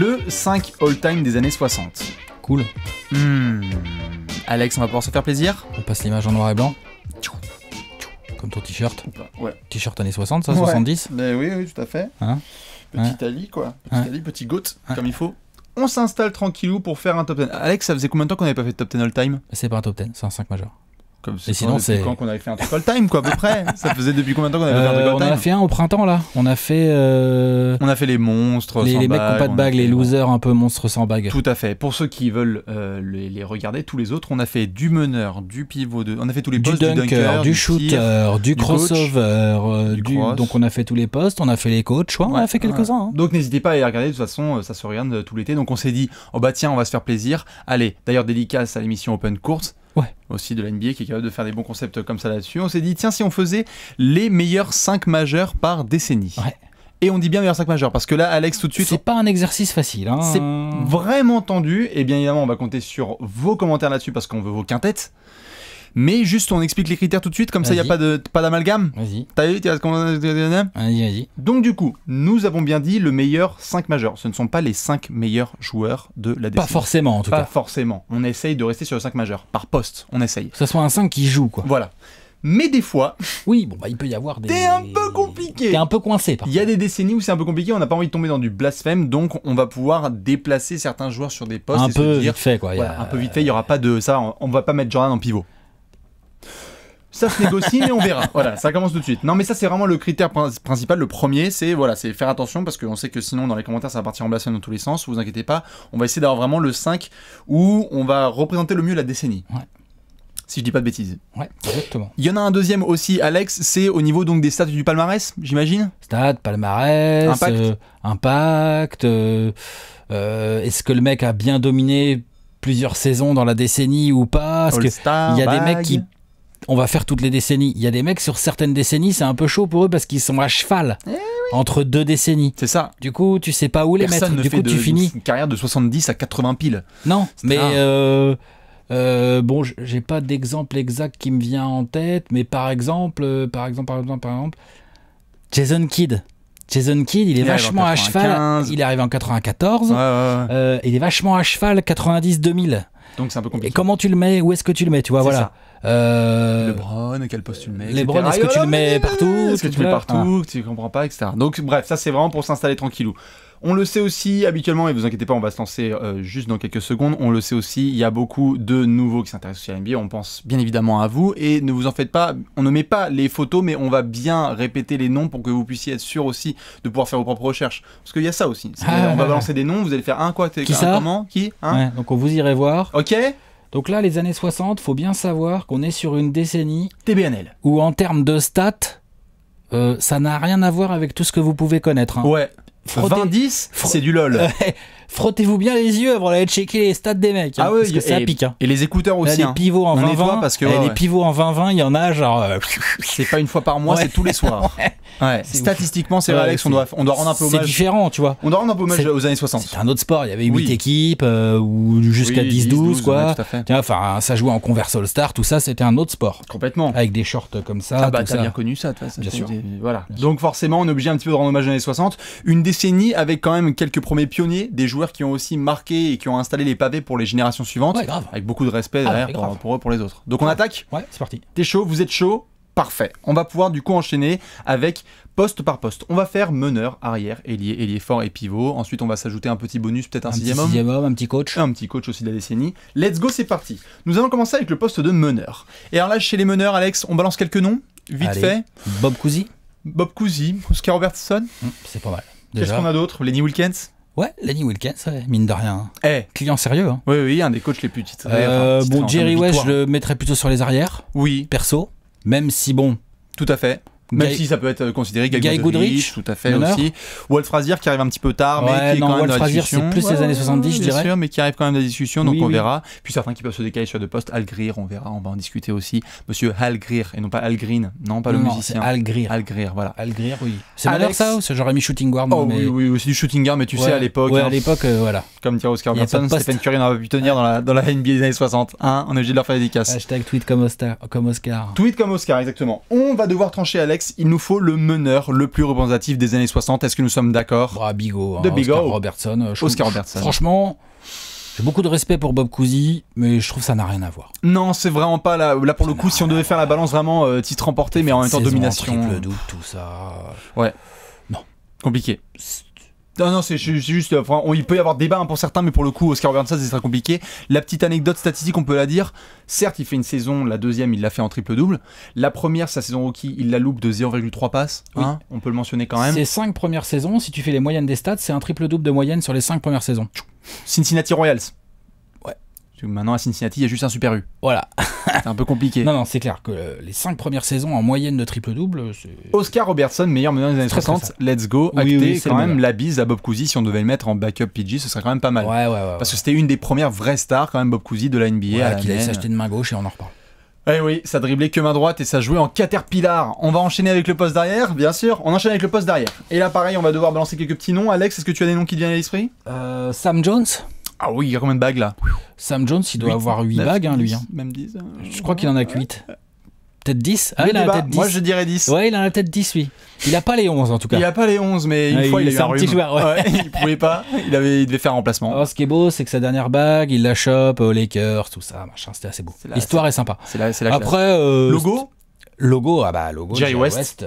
le 5 all-time des années 60. Cool. Hmm. Alex, on va pouvoir se faire plaisir On passe l'image en noir et blanc. Comme ton t-shirt. Ouais. T-shirt années 60, ça, 70 Oui, oui, tout à fait. Hein petit Ali, quoi. Petit Ali, petit goat, comme il faut. On s'installe tranquillou pour faire un top 10. Alex, ça faisait combien de temps qu'on n'avait pas fait de top 10 all-time C'est pas un top 10, c'est un 5 majeur. Comme et sinon, c'est quand qu'on avait fait un truc time, quoi, à peu près. ça faisait depuis combien de temps qu'on avait fait un time euh, On a fait un au printemps, là. On a fait. Euh, on a fait les monstres. Les, mecs qui n'ont pas de bague, les losers un peu monstres sans bague. Tout à fait. Pour ceux qui veulent euh, les, regarder, tous les autres, on a fait du meneur, du pivot, de... on a fait tous les du du dunker, du, shooter, du, crossover, du, donc on a fait tous les postes, on a fait les coachs, on a fait quelques-uns. Hein. Donc n'hésitez pas à les regarder. De toute façon, ça se regarde tout l'été. Donc on s'est dit, oh bah tiens, on va se faire plaisir. Allez, d'ailleurs dédicace à l'émission Open Course. Ouais. Aussi de la NBA qui est capable de faire des bons concepts comme ça là-dessus. On s'est dit, tiens, si on faisait les meilleurs 5 majeurs par décennie. Et on dit bien meilleurs 5 majeurs parce que là, Alex, tout de suite. C'est pas un exercice facile. Hein. C'est vraiment tendu. Et bien évidemment, on va compter sur vos commentaires là-dessus parce qu'on veut vos quintettes. Mais juste, on explique les critères tout de suite, comme ça, il n'y a pas de pas d'amalgame. Vas-y. T'as vu Vas-y, vas-y. Donc, du coup, nous avons bien dit le meilleur 5 majeur. Ce ne sont pas les 5 meilleurs joueurs de la décennie. Pas forcément, en tout cas. Pas forcément. On essaye de rester sur le 5 majeur. Par poste, on essaye. Que ce soit un 5 qui joue, quoi. Voilà. Mais des fois. Oui, bon, bah, il peut y avoir des. T'es un peu compliqué. T'es un peu coincé, Il y a des décennies où c'est un peu compliqué, on n'a pas envie de tomber dans du blasphème, donc on va pouvoir déplacer certains joueurs sur des postes. Un peu vite fait, quoi. Un peu vite fait, il n'y aura pas de. Ça, on, on va pas mettre Jordan en pivot ça se négocie, mais on verra. Voilà, ça commence tout de suite. Non, mais ça, c'est vraiment le critère principal. Le premier, c'est voilà, c'est faire attention parce qu'on sait que sinon, dans les commentaires, ça va partir en blasphème dans tous les sens. Vous inquiétez pas. On va essayer d'avoir vraiment le 5 où on va représenter le mieux la décennie. Si je dis pas de bêtises. Ouais, exactement. Il y en a un deuxième aussi, Alex, c'est au niveau donc des stats du palmarès, j'imagine Stats, palmarès, impact. Euh, euh, euh, est-ce que le mec a bien dominé plusieurs saisons dans la décennie ou pas Parce qu'il y a des mecs qui on va faire toutes les décennies. Il y a des mecs sur certaines décennies, c'est un peu chaud pour eux parce qu'ils sont à cheval eh entre deux décennies. C'est ça. Du coup, tu sais pas où les Personne mettre. du coup, tu finis une carrière de 70 à 80 piles. Non, mais euh, euh, bon, j'ai pas d'exemple exact qui me vient en tête, mais par exemple, euh, par exemple, par exemple, par exemple, Jason Kidd. Jason Kid, euh, il est vachement à cheval. Il est arrivé en 94. il est vachement à cheval 90-2000. Donc c'est un peu compliqué. Et comment tu le mets Où est-ce que tu le mets Tu vois, voilà. Ça. Euh... à quel poste tu le mets Lebron, est-ce que tu le mets partout Est-ce que tu le mets partout ah. Tu comprends pas, etc. Donc bref, ça c'est vraiment pour s'installer tranquillou. On le sait aussi habituellement, et vous inquiétez pas, on va se lancer euh, juste dans quelques secondes. On le sait aussi, il y a beaucoup de nouveaux qui s'intéressent au à On pense bien évidemment à vous et ne vous en faites pas. On ne met pas les photos, mais on va bien répéter les noms pour que vous puissiez être sûr aussi de pouvoir faire vos propres recherches. Parce qu'il y a ça aussi. Ah. on va balancer des noms, vous allez faire un quoi, qui un comment, qui, hein Donc on vous irait voir. Ok. Donc là, les années 60, faut bien savoir qu'on est sur une décennie. TBNL. Où en termes de stats, euh, ça n'a rien à voir avec tout ce que vous pouvez connaître. Hein. Ouais. 20-10, c'est du LOL. frottez-vous bien les yeux avant d'aller checker les stats des mecs. Hein, ah parce que ça pique. Hein. Et les écouteurs aussi. Les hein. pivots en 2020 les pivots en 2020. il y en a genre. Euh, c'est pas une fois par mois, c'est tous les soirs. Statistiquement, c'est vrai, Alex, on doit, on doit rendre un peu hommage. C'est différent, tu vois. On doit rendre un peu hommage aux années 60. C'était un autre sport, il y avait 8 équipes euh, ou jusqu'à 10-12 quoi. Tiens, enfin, ça jouait en converse All-Star, tout ça, c'était un autre sport. Complètement. Avec des shorts comme ça. Ah bah t'as bien connu ça, de toute Bien sûr. Voilà. Donc forcément, on est obligé un petit peu de rendre hommage aux années 60. Une décennie avec quand même quelques premiers pionniers, des joueurs qui ont aussi marqué et qui ont installé les pavés pour les générations suivantes. Avec beaucoup de respect ah, derrière pour, eux, pour les autres. Donc on attaque Ouais, c'est parti. T'es chaud, vous êtes chaud Parfait. On va pouvoir du coup enchaîner avec poste par poste. On va faire meneur, arrière, ailier, ailier fort et pivot. Ensuite, on va s'ajouter un petit bonus, peut-être un, un, sixième, petit sixième homme. Un petit coach. Un petit coach aussi de la décennie. Let's go, c'est parti. Nous allons commencer avec le poste de meneur. Et alors là, chez les meneurs, Alex, on balance quelques noms, vite fait. Bob Cousy. Bob Cousy, Oscar Robertson. Mm, c'est pas mal. Qu'est-ce qu'on a d'autre Lenny Wilkins Ouais, Lenny Wilkins, mine de rien. Hein. Eh. Client sérieux. Hein. Oui, oui, un des coachs les plus titrés. Euh, bon, Jerry West, je le mettrais plutôt sur les arrières. Oui. Perso. Même si, bon. Tout à fait. Même si ça peut être euh, considéré Guy, Goodrich, tout à fait aussi. Walt Frazier qui arrive un petit peu tard, mais qui est quand Walt Frazier, c'est plus les années 70, je dirais. mais qui arrive quand même dans la discussion, donc on verra. Puis certains qui peuvent se décaler sur deux postes, Al Greer, on verra, on va en discuter aussi. Monsieur Al Greer, et non pas Al Green, non pas le musicien. Al Greer. Al Greer, voilà. Al oui. C'est malheur ça j'aurais mis Shooting Guard oh, oui, oui, aussi du Shooting Guard, mais tu sais, à l'époque. Hein. à l'époque, euh, voilà. Comme dirait Oscar Wilson, Stephen Curry n'aurait pas pu tenir dans la, NBA des années 60. on est obligé de leur faire des dédicace. Hashtag tweet comme Oscar. Tweet comme Oscar, exactement. On va devoir trancher, Alex il nous faut le meneur le plus représentatif des années 60. Est-ce que nous sommes d'accord bah, Bigot. Hein, de Bigot. Oscar Robertson. Euh, Robertson. Franchement. J'ai beaucoup de respect pour Bob Cousy, mais je trouve ça n'a rien à voir. Non, c'est vraiment pas là. Là pour le coup, si on devait faire la balance vraiment euh, titre remporté, mais en même temps domination. Triple tout ça. Ouais. Non. Compliqué. Non, non, c'est juste. il peut y avoir débat hein, pour certains, mais pour le coup, Oscar ça, c'est très compliqué. La petite anecdote statistique, on peut la dire. Certes, il fait une saison, la deuxième, il l'a fait en triple-double. La première, sa saison rookie, il la loupe de 0,3 passes. Hein, on peut le mentionner quand même. C'est cinq premières saisons, si tu fais les moyennes des stats, c'est un triple-double de moyenne sur les cinq premières saisons. Cincinnati Royals. Maintenant à Cincinnati, il y a juste un super U. Voilà. c'est un peu compliqué. Non, non, c'est clair que les cinq premières saisons en moyenne de triple-double. Oscar Robertson, meilleur meneur des années 60, let's go. Oui, quand même la bise à Bob Cousy. Si on devait le mettre en backup PG, ce serait quand même pas mal. Ouais, ouais, ouais, Parce que c'était une des premières vraies stars, quand même, Bob Cousy de la NBA. qui allait s'acheter de main gauche et on en reparle. Eh oui, ça driblait que main droite et ça jouait en caterpillar. On va enchaîner avec le poste derrière, bien sûr. On enchaîne avec le poste derrière. Et là, pareil, on va devoir balancer quelques petits noms. Alex, est-ce que tu as des noms qui te viennent à l'esprit euh, Sam Jones. Ah oui, il y a combien de bagues là Sam Jones, il doit avoir 8 9, bagues, hein, lui. Hein. Même 10. Hein. Je crois qu'il en a que 8. Peut-être 10 Ah, il, en a peut-être 10. Moi, je dirais 10. Ouais, il en a peut-être 10, oui. Il n'a pas les 11, en tout cas. Il n'a pas les 11, mais une ah, fois, il, il a eu un, petit joueur, ouais. il pouvait pas. Il, avait, il devait faire remplacement. Alors, oh, ce qui est beau, c'est que sa dernière bague, il la chope aux Lakers, tout ça, machin. C'était assez beau. L'histoire est, sympa. C'est la, la Après, euh, logo Logo, ah bah logo. Jerry West.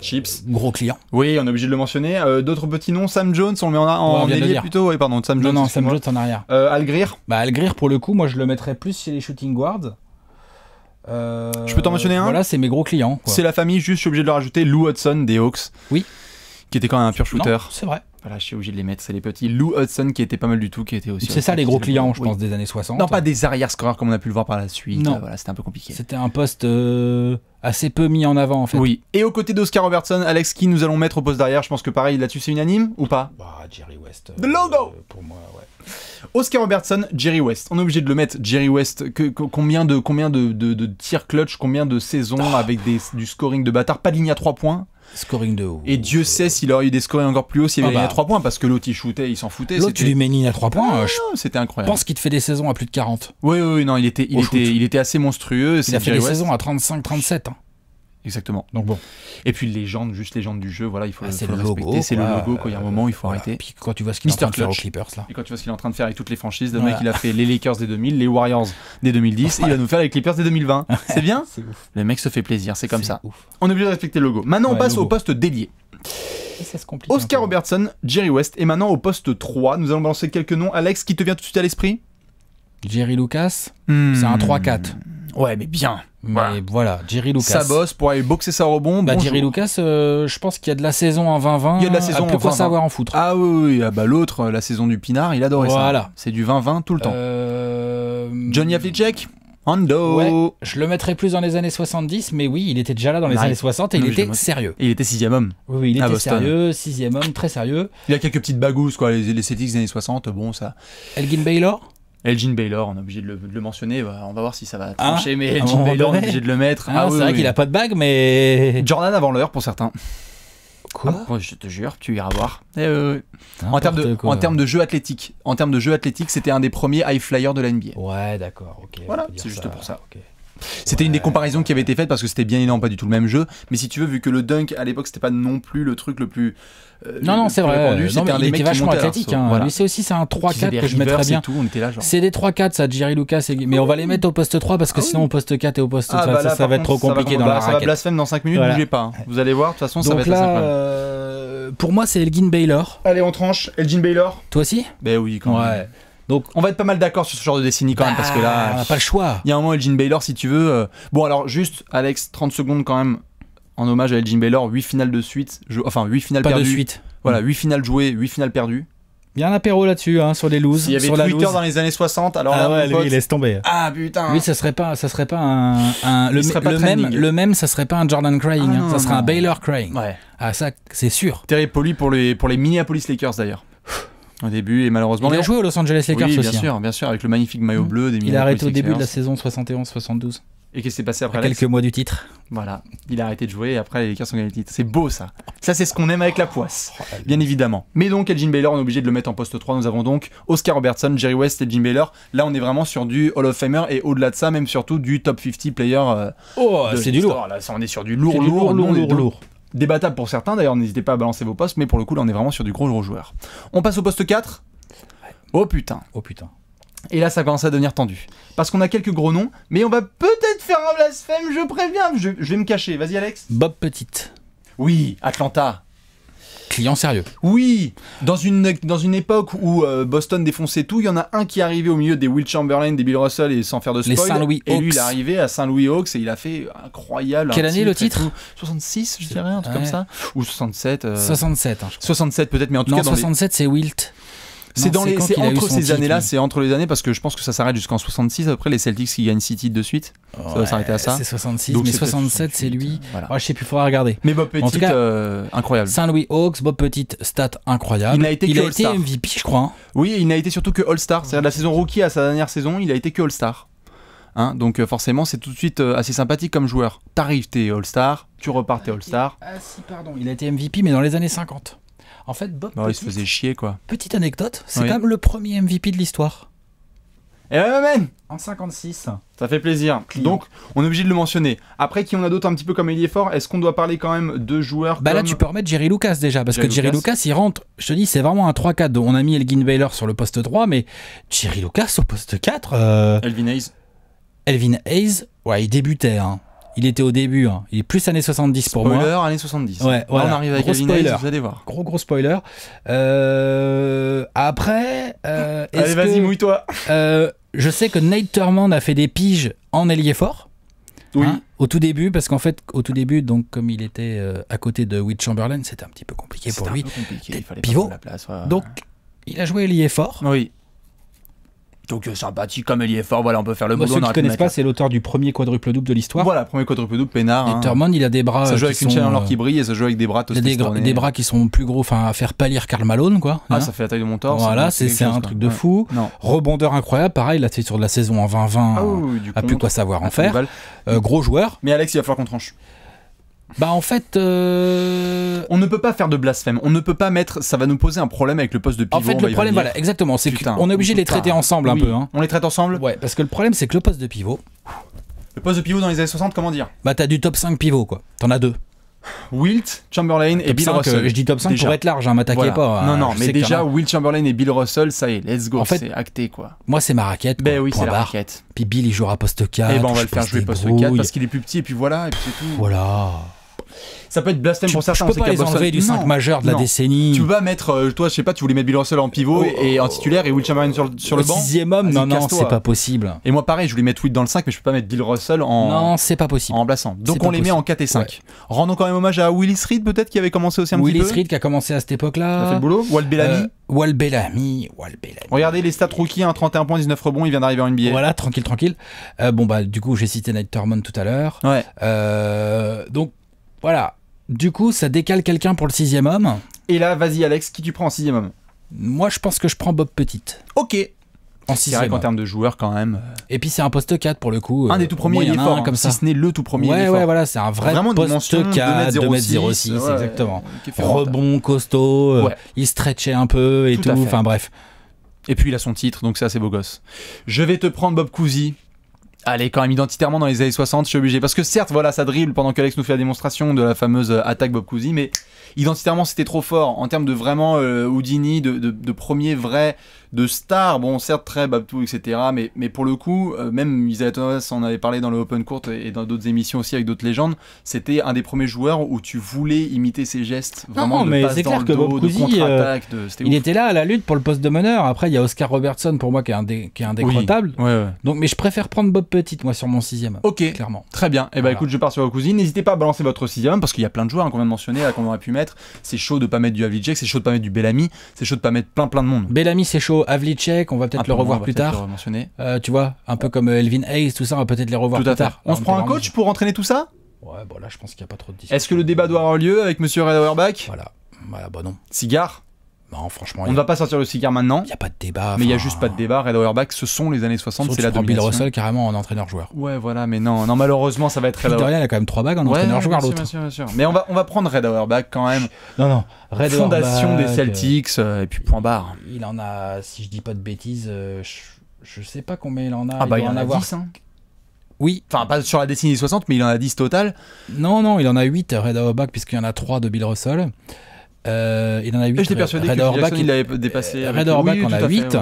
Chips. Euh, gros client. Oui, on est obligé de le mentionner. Euh, d'autres petits noms, Sam Jones, on le met en, a en plutôt. Oui, pardon, Sam Jones. Non, non Sam Jones en arrière. Euh, Algrir. Bah pour le coup, moi je le mettrais plus chez les shooting guards. Euh, je peux t'en mentionner un Voilà, c'est mes gros clients. C'est la famille, juste je suis obligé de le rajouter. Lou Hudson des Hawks. Oui. Qui était quand même un pur shooter. C'est vrai. Voilà, je suis obligé de les mettre, c'est les petits. Lou Hudson qui était pas mal du tout, qui était aussi. C'est ça les gros clients, je pense, des années 60. Non, pas des arrière-scoreurs comme on a pu le voir par la suite. Non, voilà, c'était un peu compliqué. C'était un poste assez peu mis en avant en fait. Oui. Et aux côté d'Oscar Robertson, Alex, qui nous allons mettre au poste derrière Je pense que pareil, là-dessus c'est unanime ou pas Bah, Jerry West. The euh, logo euh, Pour moi, ouais. Oscar Robertson, Jerry West. On est obligé de le mettre, Jerry West. combien de combien de, de, tirs clutch, combien de saisons oh. avec du scoring de bâtard Pas de ligne à 3 points Scoring de haut. Et Dieu sait s'il aurait eu des scores encore plus hauts s'il ah avait gagné bah. 3 points, parce que l'autre il shootait, il s'en foutait. L'autre tu lui mets à 3 points. Ah, c'était incroyable. Je pense qu'il te fait des saisons à plus de 40. Oui, oui, non, il était, il, était, il était, assez monstrueux. Il a fait des saisons à 35-37. Exactement. Donc bon. Et puis les légende, juste légende du jeu, voilà, il faut, ah, le, respecter. C'est le logo. Quand il y a un moment, il faut arrêter. Puis quand tu vois Clippers là. Et quand tu vois ce qu'il est en train de faire avec toutes les franchises, le mec il a fait les Lakers des 2000, les Warriors des 2010, et il va nous faire les Clippers des 2020. c'est bien. Le mec se fait plaisir, c'est comme ça. On est obligé de respecter le logo. Maintenant, on passe au poste dédié. Ça se Oscar Robertson, Jerry West, et maintenant au poste 3, nous allons balancer quelques noms. Alex, qui te vient tout de suite à l'esprit Jerry Lucas, hmm. c'est un 3-4. Ouais, mais bien. Mais voilà, Jerry Lucas. Ça bosse pour aller boxer sa rebond. Bah, Jerry Lucas, euh, je pense qu'il y a de la saison en 2020. Il y a de la saison 20 savoir en foutre. Ah oui, oui ah bah, l'autre, euh, la saison du Pinard, il adorait ça. Voilà. C'est du 20-20 tout le temps. Euh, Johnny Havlicek Ando Je le mettrais plus dans les années 70, mais oui, il était déjà là dans les années 60 et il était sérieux. il était sixième homme. Oui, il était sérieux, sixième homme, très sérieux. Il a quelques petites bagouses, quoi, les, Celtics des années 60, bon, ça. Elgin Baylor Elgin Baylor, on est obligé de le, mentionner. Bah, on va voir si ça va ah, trancher, mais Elgin Baylor, on est obligé de le mettre. Ah, ah, c'est vrai qu'il a pas de bague, mais. Jordan avant l'heure pour certains. Quoi Je te jure, tu iras voir. Eh, en, termes de, en de jeu athlétique, en termes de jeu athlétique, c'était un des premiers high flyers de la NBA. Ouais, d'accord. Ok. Voilà, c'est juste pour ça. Ok c'était une des comparaisons qui avait été faite parce que c'était bien énorme, pas du tout le même jeu. Mais si tu veux, vu que le dunk à l'époque c'était pas non plus le truc le plus. Euh, non, non, c'est vrai. il était vachement athlétique. Hein. Mais c'est aussi c'est un 3-4 que je mettrais bien. C'est des 3-4 ça, Jerry Lucas. Mais on va les ah mettre au poste 3 parce que ah sinon au poste 4 et au poste ah, bah ça, va être trop compliqué dans la raquette. Blasphème dans 5 minutes, bougez pas. Hein. Vous allez voir, de toute façon ça va être euh, Pour moi, c'est Elgin Baylor. Allez, on tranche. Elgin Baylor. Toi aussi Ben oui, quand même. Donc on va être pas mal d'accord sur ce genre de décennie quand même, parce que là, bah, on a pas le choix. Il y a un moment, Elgin Baylor, si tu veux. Euh, bon, alors juste, Alex, 30 secondes quand même, en hommage à Elgin Baylor, 8 finales de suite, je- enfin 8 finales de perdues. suite. Voilà, 8 mm. finales jouées, 8 finales perdues. Il y a un apéro là-dessus, hein, sur les looses. il y avait sur Twitter dans les années 60, alors ah là, il laisse tomber. Ah putain Lui, ça serait pas, ça serait pas un, le, même, le même, ça serait pas un Jordan crying, ah hein. ça serait un Baylor crying. Ouais. Ah ça, c'est sûr. Terry Poli pour les, pour les Minneapolis Lakers d'ailleurs au début et malheureusement. Il a joué aux Los Angeles Lakers oui, bien aussi, hein. sûr, bien sûr, avec le magnifique maillot mmh. bleu des Il a arrêté au début de la saison 71-72. Et qu'est-ce qui s'est passé après Quelques mois du titre. Voilà, il a arrêté de jouer et après les Lakers ont gagné le titre. C'est beau ça. Ça c'est ce qu'on aime avec la poisse, oh, bien évidemment. Mais donc Elgin Baylor, on est obligé de le mettre en poste 3. Nous avons donc Oscar Robertson, Jerry West, et Jim Baylor. Là on est vraiment sur du Hall of Famer et au-delà de ça, même surtout du top 50 player. Euh, oh, c'est du lourd. Là, on est sur du lourd, lourd, lourd, lourd, lourd débattable pour certains, d'ailleurs n'hésitez pas à balancer vos postes, mais pour le coup là on est vraiment sur du gros gros joueur. On passe au poste 4. Oh putain. Oh putain. Et là, ça commence à devenir tendu. Parce qu'on a quelques gros noms, mais on va peut-être faire un blasphème, je préviens. Je, je vais me cacher. Vas-y, Alex. Bob Petite. Oui, Atlanta sérieux. Oui, dans une, dans une époque où euh, Boston défonçait tout, il y en a un qui est arrivé au milieu des Will Chamberlain, des Bill Russell et sans faire de spoil. Saint -Louis et lui, il est arrivé à Saint-Louis Hawks et il a fait incroyable. Quelle année le titre 66, je dirais, un truc comme ça. Ou 67. 67. Euh. Hein, je 67 peut-être, mais en tout cas. Dans 67, c'est Wilt. C'est dans les, entre ces années-là, c'est entre les années parce que je pense que ça s'arrête jusqu'en 66 après les Celtics qui gagnent City de suite. ça à ça. C'est 66, mais 67 c'est lui. je sais plus, il faudra regarder. Mais Bob Petit, euh, incroyable. Saint-Louis Hawks, Bob Petit, stat incroyable. Il n'a été MVP, je crois. Hein. Oui, il n'a été surtout que All-Star. C'est-à-dire la saison rookie à sa dernière saison, il a été que All-Star. Hein, donc euh, forcément, c'est tout de suite euh, assez sympathique comme joueur. T'arrives, t'es All-Star, tu repars, t'es ah, All-Star. Ah si, pardon, il a été MVP, mais dans les années 50. En fait, Bob. Non, faisait chier, quoi. Petite anecdote, c'est quand même le premier MVP de l'histoire. Et eh ouais, même En 56. Ça fait plaisir. Donc, on est obligé de le mentionner. Après, qui on a d'autres un petit peu comme Elie fort Est-ce qu'on doit parler quand même de joueurs Bah là, tu peux remettre Jerry Lucas déjà, parce que Jerry Lucas. il rentre. Je te dis, c'est vraiment un 3-4. On a mis Elgin Baylor sur le poste droit, mais Jerry Lucas au poste 4. Euh, Elvin Hayes. Elvin Hayes, ouais, il débutait. Hein. Il était au début, hein. il est plus années 70 pour moi. Spoiler, années 70. Ouais, on arrive avec gros spoiler. vous allez voir. Gros gros spoiler. Euh, après, euh, allez vas-y mouille-toi. Euh, je sais que Nate Thurman a fait des piges en ailier fort. Oui. Hein, au tout début, parce qu'en fait, au tout début, donc comme il était à côté de Witt Chamberlain, c'était un petit peu compliqué pour lui. Peu compliqué, il fallait pivot. la place, Donc il a joué ailier fort. Oui. Donc euh, sympathique comme il est fort, voilà, on peut faire le Moi, boulot. Ceux qui ne connaissent pas, c'est l'auteur du premier quadruple double de l'histoire. Voilà, premier quadruple double, Pénard. Et hein. il a des bras. Ça joue avec une chaîne en or euh, qui brille et ça joue avec des bras Il a des, bras qui sont plus gros, enfin à faire pâlir Karl Malone, quoi. Ah, hein. ça fait la taille de mon torse. Voilà, c'est un truc de fou. Non. Rebondeur incroyable, pareil, là c'est sur de la saison en 2020. 20 ah, a plus quoi savoir en ah, faire. Euh, gros joueur. Mais Alex, il va falloir qu'on tranche. Bah en fait, euh... on ne peut pas faire de blasphème. On ne peut pas mettre. Ça va nous poser un problème avec le poste de pivot. En fait, le problème, voilà, exactement, c'est qu'on est obligé de les traiter ensemble un peu. Hein. On les traite ensemble. Ouais, parce que le problème, c'est que le poste de pivot. Le poste de pivot dans les années 60, comment dire Bah t'as du top 5 pivot quoi. T'en as deux. Wilt, Chamberlain et Bill euh, Russell. Je dis top 5 pour être large, hein, m'attaquez pas. Hein, non, non, mais déjà, Wilt Chamberlain et Bill Russell, ça y est, let's go, en fait, c'est acté quoi. Moi, c'est ma raquette. Ben oui, c'est la raquette. Puis Bill, il jouera poste 4. Et eh ben on va le faire jouer poste 4 parce qu'il est plus petit et puis voilà, et puis c'est tout. Voilà ça peut être blasphème pour certains. Tu peux pas les enlever du 5 majeur de la décennie. Tu vas mettre, euh, toi, je sais pas, tu voulais mettre Bill Russell en pivot oh. et en titulaire et Will Chamberlain sur, le banc. Sixième homme, non, non, c'est pas possible. Et moi, pareil, je voulais mettre Will dans le 5, mais je peux pas mettre Bill Russell en. Non, c'est pas possible. En plaçant. Donc on les met en 4 et 5. Rendons quand même hommage à Willis Reed, peut-être, qui avait commencé aussi un petit peu. Willis Reed qui a commencé à cette époque-là. a fait le boulot. Walt Bellamy. Euh, Wal Bellamy, Wal Bellamy. Regardez les stats rookies, hein, 31 points, 19 rebonds, il vient d'arriver en NBA. Voilà, tranquille, tranquille. Euh, bon, bah, du coup, j'ai cité Night Tormund tout à l'heure. Ouais. donc, voilà. Du coup, ça décale quelqu'un pour le sixième homme. Et là, vas-y Alex, qui tu prends en sixième homme Moi, je pense que je prends Bob Petite. Ok. En c'est vrai qu'en termes de joueurs, quand même. Euh, et puis c'est un poste 4 pour le coup. Un des euh, tout premiers, il hein, comme Si ce n'est le tout premier. Ouais, ouais, voilà, c'est un vrai Vraiment poste 4, 2m06, exactement. Rebond, costaud, euh, il stretchait un peu et tout. Enfin bref. Et puis il a son titre, donc c'est assez beau gosse. Je vais te prendre Bob Cousy Allez, quand même, identitairement dans les années 60, je suis obligé. Parce que certes, voilà, ça dribble pendant qu'Alex nous fait la démonstration de la fameuse euh, attaque Bob Cousy, mais identitairement, c'était trop fort. En termes de vraiment euh, Houdini, de, de premier vrai de stars. Bon, certes, très Babtou, etc. Mais, mais pour le coup, euh, même Isaiah Thomas en avait parlé dans le Open Court et, dans d'autres émissions aussi avec d'autres légendes. C'était un des premiers joueurs où tu voulais imiter ses gestes. Vraiment, de mais c'est le que euh, il était là à la lutte pour le poste de meneur. Après, il y a Oscar Robertson pour moi qui est un qui Donc, mais je préfère prendre Bob Petit moi sur mon sixième. Ok, clairement. Très bien. Et eh ben écoute, je pars sur Bob Cousy. N'hésitez pas à balancer votre sixième parce qu'il y a plein de joueurs qu'on vient de mentionner qu'on aurait pu mettre. C'est chaud de pas mettre du Avijek, c'est chaud de pas mettre du Bellamy, c'est chaud de pas mettre plein plein de monde. Bellamy, c'est chaud Avlicek, on va peut-être le revoir plus tard. Euh, tu vois, un peu comme Elvin Hayes, tout ça, on va peut-être les revoir plus tard. On se prend un coach pour entraîner tout ça Ouais, bon là je pense qu'il n'y a pas trop de discussion. Est-ce que le débat doit avoir lieu avec Monsieur Auerbach Voilà. Voilà, bah non. Cigare franchement. On ne va pas sortir le cigar maintenant. Il n'y a pas de débat. Mais il n'y a juste pas de débat. Red Auerbach, ce sont les années 60, c'est la domination. Bill Russell carrément en entraîneur-joueur. Ouais, voilà, mais non, non malheureusement, ça va être Red Auerbach. il a quand même trois bagues en entraîneur-joueur l'autre. Mais on va, on va prendre Red Auerbach quand même. Non, non. Fondation des Celtics, euh, et puis point barre. Il en a, si je dis pas de bêtises, euh, je, sais pas combien il en a. Ah, bah, il, en, a 10. Hein. Oui. Enfin, pas sur la décennie 60, mais il en a 10 total. Non, non, il en a 8 Red Auerbach, puisqu'il y en a 3 de Bill Russell. Euh, il en a 8. Ah, j'étais persuadé que Jackson il l'avait dépassé. Red oui, a 8. Fait,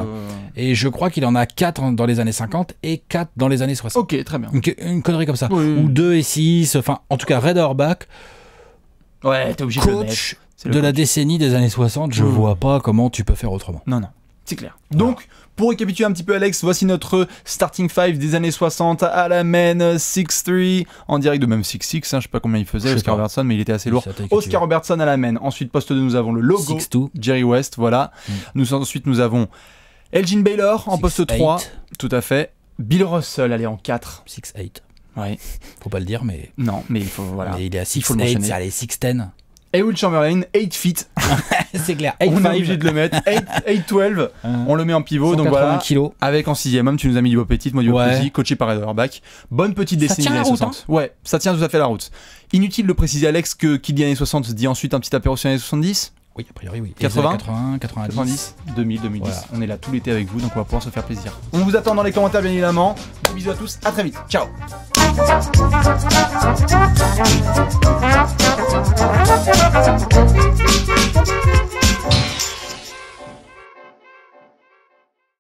et je crois qu'il en a 4 dans les années 50 et 4 dans les années 60. Ok, très bien. Une, connerie comme ça. Ou 2 et 6. Enfin, en tout cas, Red Orbach Ouais, t'es obligé coach de, le mettre. de la décennie des années 60, je mm. vois pas comment tu peux faire autrement. Non, non. C'est clair. Donc, pour récapituler un petit peu, Alex, voici notre starting five des années 60 à la main, 6-3, en direct de même 6-6, hein, je sais pas combien il faisait, Oscar Robertson, mais il était assez lourd. Oscar Robertson à la main. Ensuite, poste 2, nous avons le logo, Jerry West, voilà. Mm. ensuite, nous avons Elgin Baylor en poste 3, tout à fait. Bill Russell, allez, en 4. 6-8. Ouais. Faut pas le dire, mais. Non, mais il faut, voilà. Mais il est à 6-10. Et Will Chamberlain, 8 feet. c'est clair. on arrive est obligé de le mettre. 8-12. on le met en pivot. Donc voilà. Avec en sixième homme, tu nous as mis du beau petit, moi du beau petit, coaché par Back. Bonne petite décennie des années 60. Hein ouais, ça tient tout à fait la route. Inutile de préciser, Alex, que qui dit années 60 dit ensuite un petit apéro sur les années 70. Oui, a priori, oui. 80, 80 90, 2000, 2010. On est là tout l'été avec vous, donc on va pouvoir se faire plaisir. On vous attend dans les commentaires, bien évidemment. Des bisous à tous, à très vite. Ciao